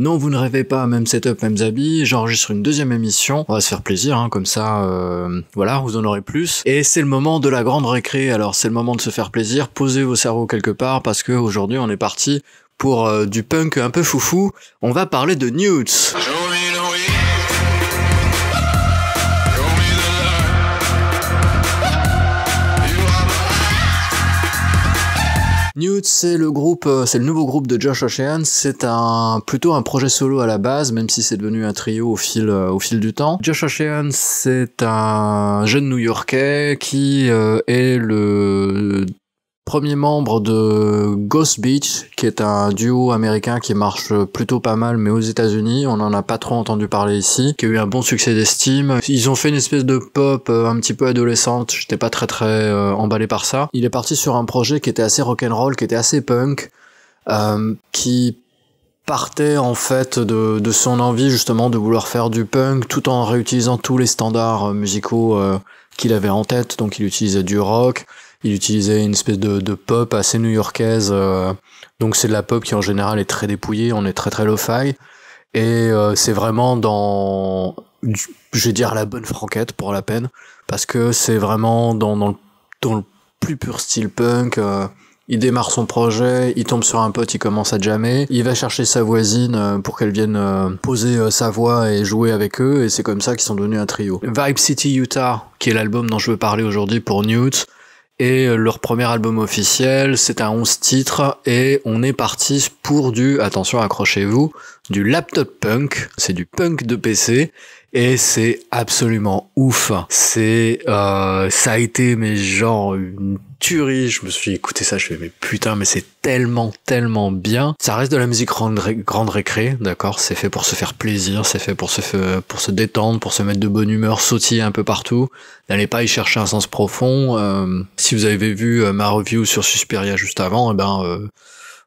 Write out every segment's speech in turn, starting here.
Non, vous ne rêvez pas, même setup, même habits, j'enregistre une deuxième émission, on va se faire plaisir, hein, comme ça, euh, voilà, vous en aurez plus. Et c'est le moment de la grande récré, alors c'est le moment de se faire plaisir, posez vos cerveaux quelque part, parce que aujourd'hui on est parti pour euh, du punk un peu foufou, on va parler de Newts. Newt, c'est le groupe, euh, c'est le nouveau groupe de Josh Ocean. C'est un plutôt un projet solo à la base, même si c'est devenu un trio au fil euh, au fil du temps. Josh Ocean, c'est un jeune New-Yorkais qui euh, est le premier membre de Ghost Beach, qui est un duo américain qui marche plutôt pas mal, mais aux États-Unis, on en a pas trop entendu parler ici, qui a eu un bon succès d'estime. Ils ont fait une espèce de pop euh, un petit peu adolescente, j'étais pas très très euh, emballé par ça. Il est parti sur un projet qui était assez rock'n'roll, qui était assez punk, euh, qui partait en fait de, son envie justement de vouloir faire du punk tout en réutilisant tous les standards musicaux qu'il avait en tête. Donc il utilisait du rock, il utilisait une espèce de, pop assez new-yorkaise. Euh, donc c'est de la pop qui en général est très dépouillée, on est très très low fi Et euh, c'est vraiment dans, je vais dire la bonne franquette pour la peine, parce que c'est vraiment dans, dans, le, plus pur style punk. Euh, il démarre son projet, il tombe sur un pote, il commence à jammer, il va chercher sa voisine pour qu'elle vienne poser sa voix et jouer avec eux, et c'est comme ça qu'ils sont devenus un trio. Vibe City Utah, qui est l'album dont je veux parler aujourd'hui pour Newt, et euh, leur premier album officiel, c'est un 11 titres et on est parti pour du, attention accrochez-vous, du laptop punk, c'est du punk de PC et c'est absolument ouf. C'est euh, ça a été mais genre une tuerie. Je me suis écouté ça, je me suis mais putain mais c'est tellement tellement bien. Ça reste de la musique grande, récré, d'accord. C'est fait pour se faire plaisir, c'est fait pour se pour se détendre, pour se mettre de bonne humeur, sautiller un peu partout. N'allez pas y chercher un sens profond. Euh, si vous avez vu euh, ma review sur Suspiria juste avant, et eh ben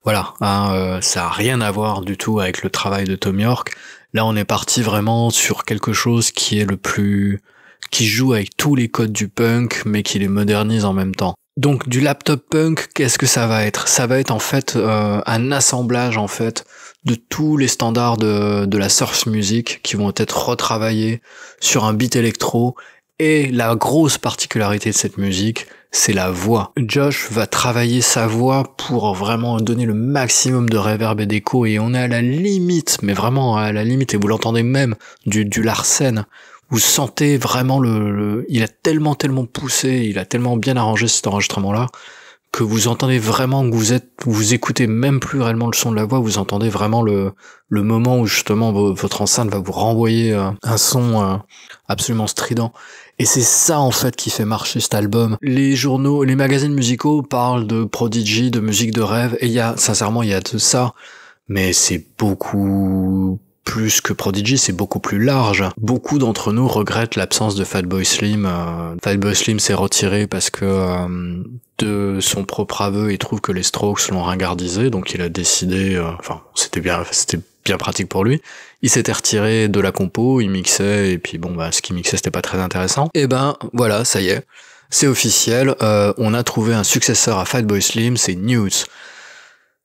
voilà, hein, euh, ça n'a rien à voir du tout avec le travail de Tom York. Là, on est parti vraiment sur quelque chose qui est le plus... qui joue avec tous les codes du punk, mais qui les modernise en même temps. Donc du laptop punk, qu'est-ce que ça va être Ça va être en fait euh, un assemblage en fait de tous les standards de, de la surf music qui vont être retravaillés sur un beat électro. Et la grosse particularité de cette musique, c'est la voix. Josh va travailler sa voix pour vraiment donner le maximum de réverb et d'écho et on est à la limite, mais vraiment à la limite, et vous l'entendez même du, du Larsen. Vous sentez vraiment le, il a tellement tellement poussé, il a tellement bien arrangé cet enregistrement là que vous entendez vraiment, que vous êtes, vous écoutez même plus réellement le son de la voix, vous entendez vraiment le, le moment où justement votre enceinte va vous renvoyer euh, un son euh, absolument strident. Et c'est ça en fait qui fait marcher cet album. Les journaux, les magazines musicaux parlent de Prodigy, de musique de rêve, et il y a, sincèrement, il y a de ça, mais c'est beaucoup plus que Prodigy, c'est beaucoup plus large. Beaucoup d'entre nous regrettent l'absence de Fatboy Slim. Euh, Fatboy Slim s'est retiré parce que euh, de son propre aveu, il trouve que les Strokes l'ont ringardisé, donc il a décidé. Euh, enfin, c'était bien, c'était bien pratique pour lui. Il s'était retiré de la compo, il mixait et puis bon, bah, ce qu'il mixait, c'était pas très intéressant. Et eh ben voilà, ça y est, c'est officiel. on a trouvé un successeur à Fatboy Slim, c'est News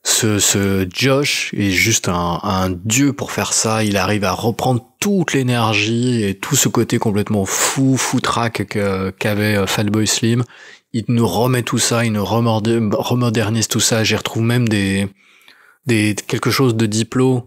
ce, ce, Josh est juste un, un, dieu pour faire ça. Il arrive à reprendre toute l'énergie et tout ce côté complètement fou, foutraque qu'avait euh, Fatboy Slim. Il nous remet tout ça, il nous remodernise tout ça. J'y retrouve même des, des, quelque chose de diplo.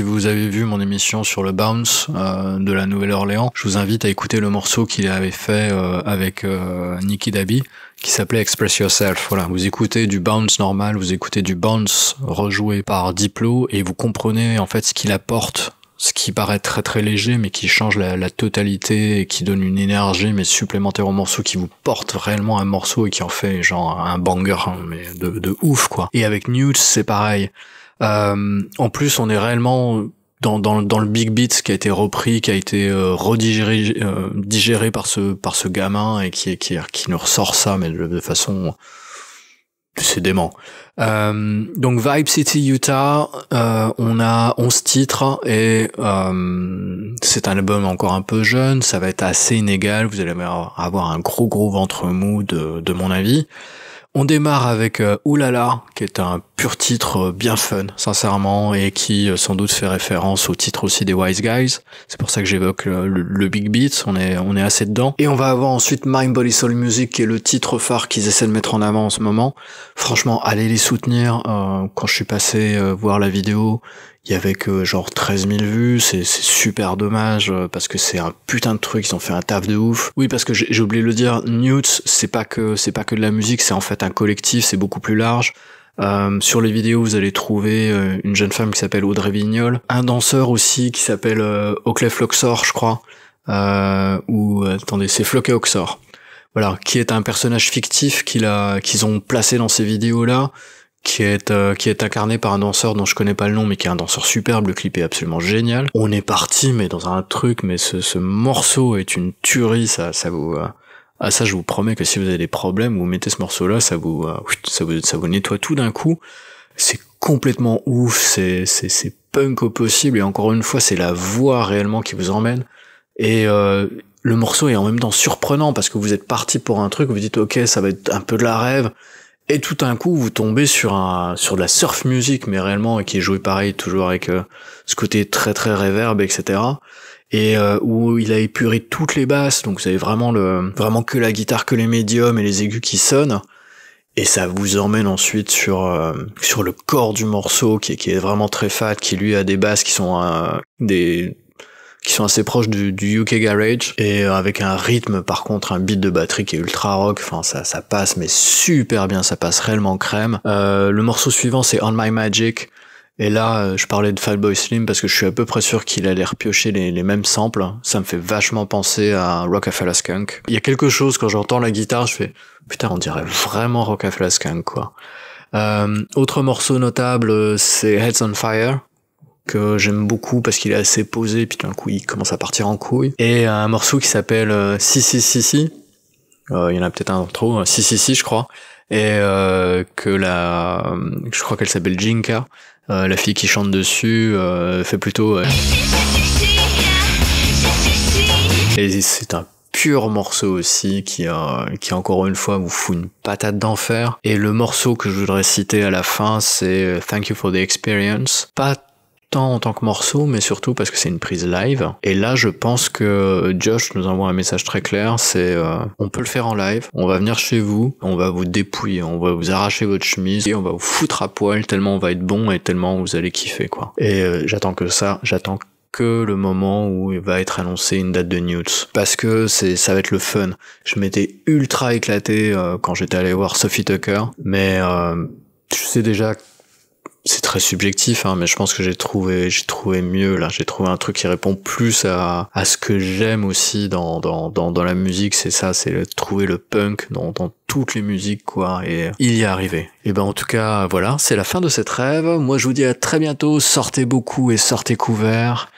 si vous avez vu mon émission sur le bounce euh, de la Nouvelle-Orléans, je vous invite à écouter le morceau qu'il avait fait euh, avec euh, Nicky Dabi qui s'appelait Express Yourself. Voilà, vous écoutez du bounce normal, vous écoutez du bounce rejoué par Diplo et vous comprenez en fait ce qu'il apporte ce qui paraît très très léger mais qui change la, la, totalité et qui donne une énergie mais supplémentaire au morceau qui vous porte réellement un morceau et qui en fait genre un banger hein, mais de, de ouf quoi et avec Newt, c'est pareil euh, en plus, on est réellement dans, le big beat qui a été repris, qui a été euh, redigéré euh, digéré par ce par ce gamin et qui qui nous ressort ça mais de, façon c'est dément. donc Vibe City Utah, on a 11 titres et c'est un album encore un peu jeune, ça va être assez inégal, vous allez avoir un gros gros ventre mou de mon avis. On démarre avec euh, Oulala, qui est un pur titre euh, bien fun, sincèrement, et qui euh, sans doute fait référence au titre aussi des Wise Guys. C'est pour ça que j'évoque le, Big Beats, on est, on est assez dedans. Et on va avoir ensuite Mind Body Soul Music, qui est le titre phare qu'ils essaient de mettre en avant en ce moment. Franchement, allez les soutenir. quand je suis passé voir la vidéo, il y avait que genre 13 000 vues, c'est super dommage euh, parce que c'est un putain de truc, ils ont fait un taf de ouf. Oui, parce que j'ai oublié de le dire, Newts, c'est pas que c'est pas que de la musique, c'est en fait un collectif, c'est beaucoup plus large. Euh, sur les vidéos, vous allez trouver euh, une jeune femme qui s'appelle Audrey Vignol, un danseur aussi qui s'appelle euh, Oclef je crois, ou attendez, c'est Floquet Oxor. Voilà, qui est un personnage fictif qu'ils ont placé dans ces vidéos-là, euh, qui est, incarné par un danseur dont je connais pas le nom, mais qui est un danseur superbe. Le clip est absolument génial. On est parti, mais dans un truc, mais ce, morceau est une tuerie, ça, ça vous, euh, ah, ça, je vous promets que si vous avez des problèmes, vous mettez ce morceau-là, ça vous, euh, ça vous, ça vous nettoie tout d'un coup. C'est complètement ouf, c'est, c'est, c'est punk au possible, et encore une fois, c'est la voix réellement qui vous emmène. Et euh, le morceau est en même temps surprenant parce que vous êtes parti pour un truc, vous dites ok, ça va être un peu de la rêve et tout d'un coup, vous tombez sur un sur de la surf music, mais réellement qui est joué pareil, toujours avec euh, ce côté très très réverb, etc. Et euh, où il a épuré toutes les basses, donc vous avez vraiment le vraiment que la guitare, que les médiums et les aigus qui sonnent. Et ça vous emmène ensuite sur euh, sur le corps du morceau qui est, qui est vraiment très fat, qui lui a des basses qui sont des qui sont assez proches du, UK Garage et euh, avec un rythme par contre un beat de batterie qui est ultra rock enfin ça ça passe mais super bien ça passe réellement crème euh, le morceau suivant c'est On My Magic et là, euh, je parlais de Fatboy Slim parce que je suis à peu près sûr qu'il allait repiocher les, les, mêmes samples. Ça me fait vachement penser à Rockefeller Skunk. Il y a quelque chose, quand j'entends la guitare, je fais « Putain, on dirait vraiment Rockefeller Skunk, quoi. autre morceau notable, c'est Heads on Fire, que j'aime beaucoup parce qu'il est assez posé, puis d'un coup il commence à partir en couille. Et un morceau qui s'appelle euh, Si Si Si Si, euh, il y en a peut-être un trop, euh, Si Si Si je crois, et euh, que la, je crois qu'elle s'appelle Jinka, euh, la fille qui chante dessus fait plutôt. Et c'est un pur morceau aussi qui qui encore une fois vous fout une patate d'enfer et le morceau que je voudrais citer à la fin c'est Thank you for the experience pas tant en tant que morceau, mais surtout parce que c'est une prise live. Et là, je pense que Josh nous envoie un message très clair, c'est euh, on peut le faire en live, on va venir chez vous, on va vous dépouiller, on va vous arracher votre chemise et on va vous foutre à poil tellement on va être bon et tellement vous allez kiffer quoi. Et euh, j'attends que ça, j'attends que le moment où il va être annoncé une date de news parce que c'est ça va être le fun. Je m'étais ultra éclaté euh, quand j'étais allé voir Sophie Tucker, mais je sais déjà c'est très subjectif, hein, mais je pense que j'ai trouvé, j'ai trouvé mieux là. J'ai trouvé un truc qui répond plus à, à ce que j'aime aussi dans, dans, dans, dans la musique. C'est ça, c'est trouver le punk dans, toutes les musiques, quoi. Et il y est arrivé. Et eh ben en tout cas, voilà, c'est la fin de cette rêve. Moi, je vous dis à très bientôt. Sortez beaucoup et sortez couverts.